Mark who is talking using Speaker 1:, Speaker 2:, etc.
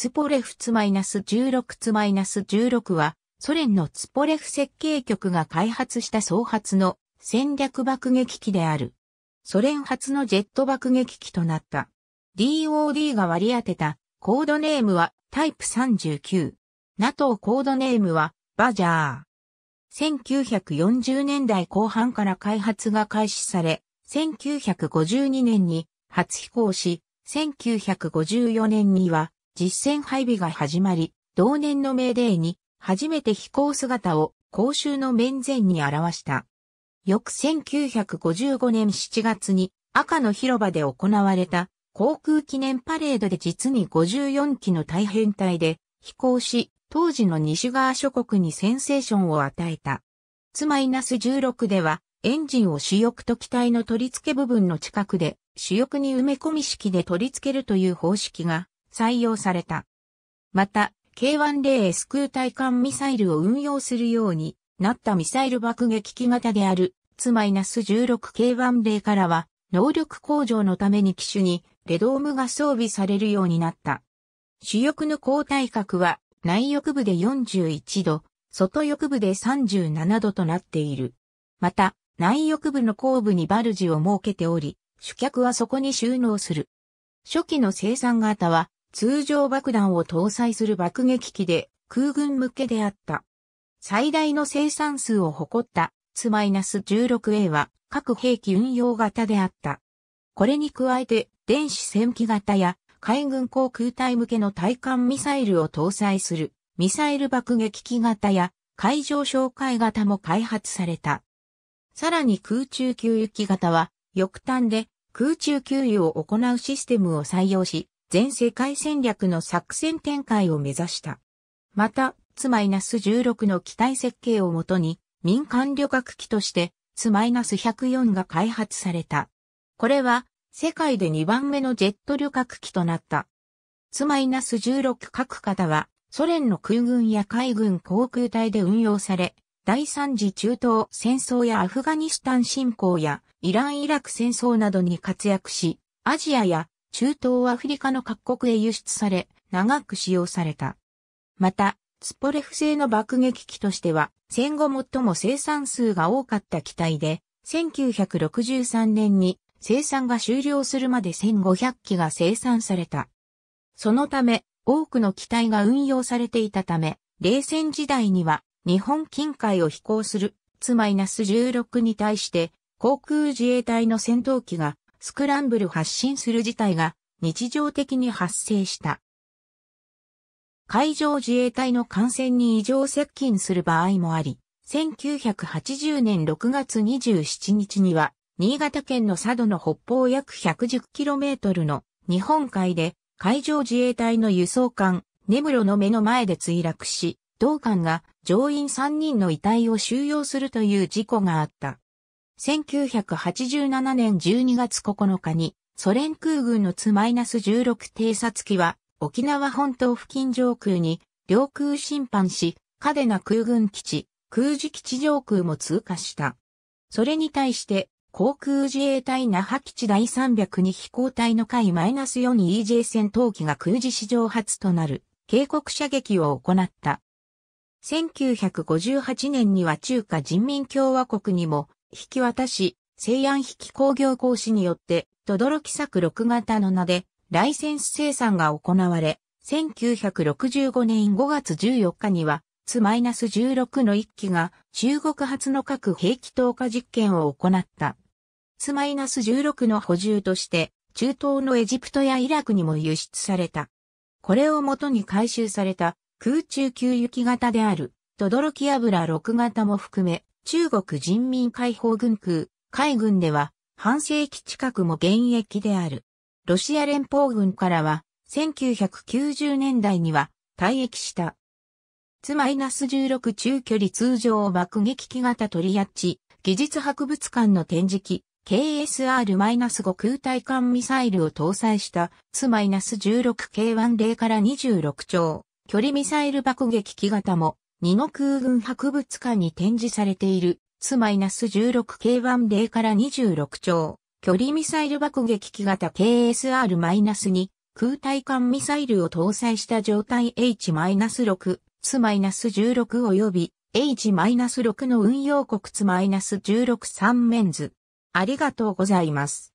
Speaker 1: ツポレフツマイナス -16 ツ -16 は、ソ連のツポレフ設計局が開発した総発の戦略爆撃機である。ソ連初のジェット爆撃機となった。DOD が割り当てたコードネームはタイプ39。NATO コードネームはバジャー。1940年代後半から開発が開始され、1952年に初飛行し、1954年には実戦配備が始まり、同年のメーデーに初めて飛行姿を公衆の面前に表した。翌1955年7月に赤の広場で行われた航空記念パレードで実に54機の大変態で飛行し、当時の西側諸国にセンセーションを与えた。つまイナス16ではエンジンを主翼と機体の取り付け部分の近くで主翼に埋め込み式で取り付けるという方式が採用された。また、k 1 0ス空対艦ミサイルを運用するようになったミサイル爆撃機型である、ス1 6 k 1 0からは、能力向上のために機種にレドームが装備されるようになった。主翼の交体角は内翼部で41度、外翼部で37度となっている。また、内翼部の後部にバルジを設けており、主脚はそこに収納する。初期の生産型は通常爆弾を搭載する爆撃機で空軍向けであった。最大の生産数を誇った S-16A は各兵器運用型であった。これに加えて電子戦機型や海軍航空隊向けの対艦ミサイルを搭載するミサイル爆撃機型や海上哨戒型も開発された。さらに空中給油機型は、翼端で空中給油を行うシステムを採用し、全世界戦略の作戦展開を目指した。また、ツマイナス16の機体設計をもとに、民間旅客機として、ツマイナス104が開発された。これは、世界で2番目のジェット旅客機となった。ツマイナス16各型は、ソ連の空軍や海軍航空隊で運用され、第三次中東戦争やアフガニスタン侵攻やイラン・イラク戦争などに活躍し、アジアや中東アフリカの各国へ輸出され、長く使用された。また、ツポレフ製の爆撃機としては、戦後最も生産数が多かった機体で、1963年に生産が終了するまで1500機が生産された。そのため、多くの機体が運用されていたため、冷戦時代には日本近海を飛行するツ -16 に対して航空自衛隊の戦闘機がスクランブル発進する事態が日常的に発生した。海上自衛隊の艦船に異常接近する場合もあり、1980年6月27日には、新潟県の佐渡の北方約 110km の日本海で海上自衛隊の輸送艦根室の目の前で墜落し、同艦が乗員3人の遺体を収容するという事故があった。1987年12月9日に、ソ連空軍のツ -16 偵察機は、沖縄本島付近上空に、領空侵犯し、カデナ空軍基地、空自基地上空も通過した。それに対して、航空自衛隊那覇基地第302飛行隊の海 -4EJ 戦闘機が空自史上初となる警告射撃を行った。1958年には中華人民共和国にも引き渡し、西安引き工業講師によって、轟作6型の名で、ライセンス生産が行われ、1965年5月14日には、ツ -16 の1機が中国発の核兵器投下実験を行った。ツ -16 の補充として、中東のエジプトやイラクにも輸出された。これをもとに回収された空中給油機型である、き油6型も含め、中国人民解放軍空、海軍では半世紀近くも現役である。ロシア連邦軍からは1990年代には退役した。ツ -16 中距離通常爆撃機型取りやっち、技術博物館の展示機、KSR-5 空対艦ミサイルを搭載したツ -16 K10 から26丁、距離ミサイル爆撃機型も二の空軍博物館に展示されている、マイナス1 6系10から26兆、距離ミサイル爆撃機型 KSR-2 空対艦ミサイルを搭載した状態 H-6、ス1 6及び H-6 の運用国マイナス1 6 3面図。ありがとうございます。